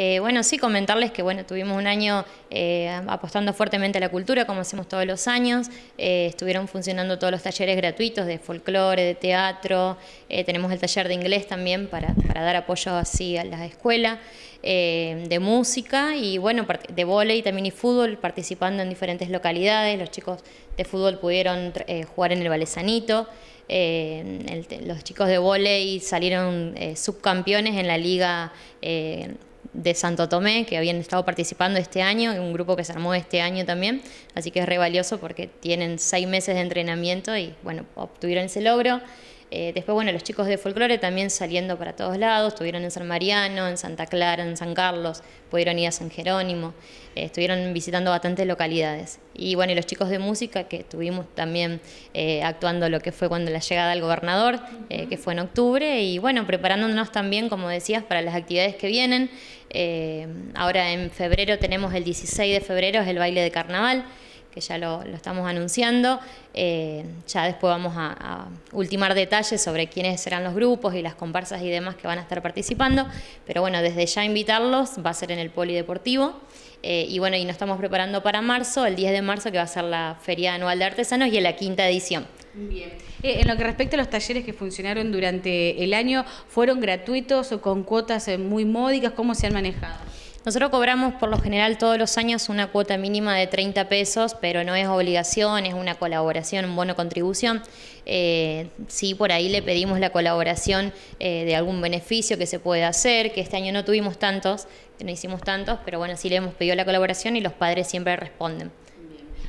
Eh, bueno, sí, comentarles que bueno, tuvimos un año eh, apostando fuertemente a la cultura, como hacemos todos los años. Eh, estuvieron funcionando todos los talleres gratuitos de folclore, de teatro. tenemos el taller de inglés también para, dar apoyo así a la escuela, de música y bueno, de vóley también y fútbol, participando en diferentes localidades. Los chicos de fútbol pudieron jugar en el Valesanito. los chicos de vóley salieron subcampeones en la liga de Santo Tomé que habían estado participando este año, un grupo que se armó este año también, así que es re porque tienen seis meses de entrenamiento y bueno, obtuvieron ese logro. Eh, después, bueno, los chicos de folclore también saliendo para todos lados, estuvieron en San Mariano, en Santa Clara, en San Carlos, pudieron ir a San Jerónimo, eh, estuvieron visitando bastantes localidades. Y bueno, y los chicos de música que estuvimos también eh, actuando lo que fue cuando la llegada del gobernador, que fue en octubre, y bueno, preparándonos también, como decías, para las actividades que vienen. ahora en febrero tenemos el 16 de febrero, es el baile de carnaval ya lo, estamos anunciando. Eh, ya después vamos a, ultimar detalles sobre quiénes serán los grupos y las comparsas y demás que van a estar participando. Pero bueno, desde ya invitarlos, va a ser en el Polideportivo. Eh, y bueno, y nos estamos preparando para marzo, el 10 de marzo, que va a ser la Feria Anual de Artesanos y en la quinta edición. Bien. Eh, en lo que respecta a los talleres que funcionaron durante el año, ¿fueron gratuitos o con cuotas muy módicas? ¿Cómo se han manejado? Nosotros cobramos por lo general todos los años una cuota mínima de 30 pesos, pero no es obligación, es una colaboración, un bono contribución. Eh, sí, por ahí le pedimos la colaboración eh, de algún beneficio que se pueda hacer, que este año no tuvimos tantos, que no hicimos tantos, pero bueno, sí le hemos pedido la colaboración y los padres siempre responden.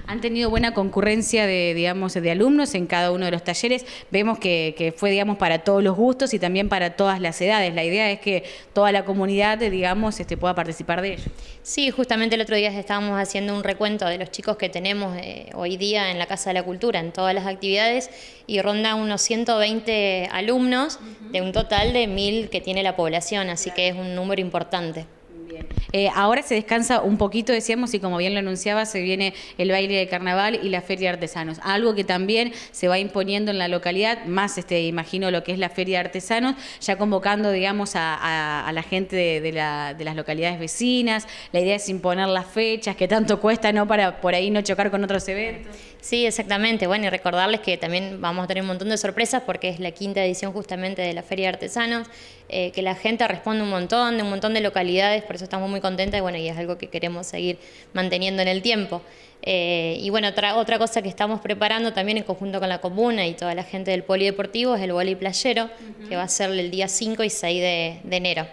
Han tenido buena concurrencia de, digamos, de alumnos en cada uno de los talleres. Vemos que, fue, digamos, para todos los gustos y también para todas las edades. La idea es que toda la comunidad, digamos, este, pueda participar de ello. Sí, justamente el otro día estábamos haciendo un recuento de los chicos que tenemos eh, hoy día en la Casa de la Cultura, en todas las actividades, y ronda unos 120 alumnos de un total de 1.000 que tiene la población, así que es un número importante. Eh, ahora se descansa un poquito, decíamos, y como bien lo anunciaba, se viene el baile de carnaval y la feria de artesanos, algo que también se va imponiendo en la localidad, más este, imagino lo que es la feria de artesanos, ya convocando, digamos, a, la gente de, de, las localidades vecinas, la idea es imponer las fechas que tanto cuesta, ¿no? Para por ahí no chocar con otros eventos. Sí, exactamente. Bueno, y recordarles que también vamos a tener un montón de sorpresas porque es la quinta edición justamente de la Feria de Artesanos, eh, que la gente responde un montón, de un montón de localidades, por eso estamos muy contentas y bueno, y es algo que queremos seguir manteniendo en el tiempo. Eh, y bueno, otra, otra cosa que estamos preparando también en conjunto con la comuna y toda la gente del polideportivo es el vóley playero, que va a ser el día 5 y 6 de, de enero.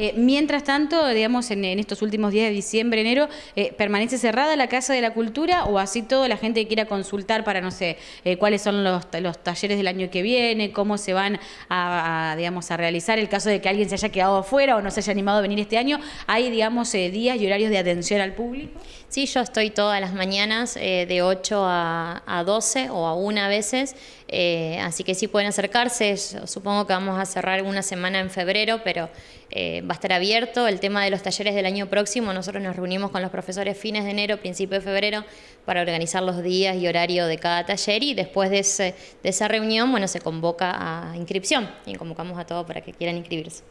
Eh, mientras tanto, digamos, en, estos últimos días de diciembre, enero, eh, ¿permanece cerrada la Casa de la Cultura o así toda la gente que quiera consultar para, no sé, eh, cuáles son los, talleres del año que viene, cómo se van a, digamos, a realizar, el caso de que alguien se haya quedado afuera o no se haya animado a venir este año, ¿hay, digamos, días y horarios de atención al público? Sí, yo estoy todas las mañanas de 8 a, a 12 o a 1 a veces. Eh, así que sí pueden acercarse, supongo que vamos a cerrar una semana en febrero, pero eh, va a estar abierto. El tema de los talleres del año próximo, nosotros nos reunimos con los profesores fines de enero, principio de febrero, para organizar los días y horario de cada taller y después de esa reunión, bueno, se convoca a inscripción y convocamos a todos para que quieran inscribirse.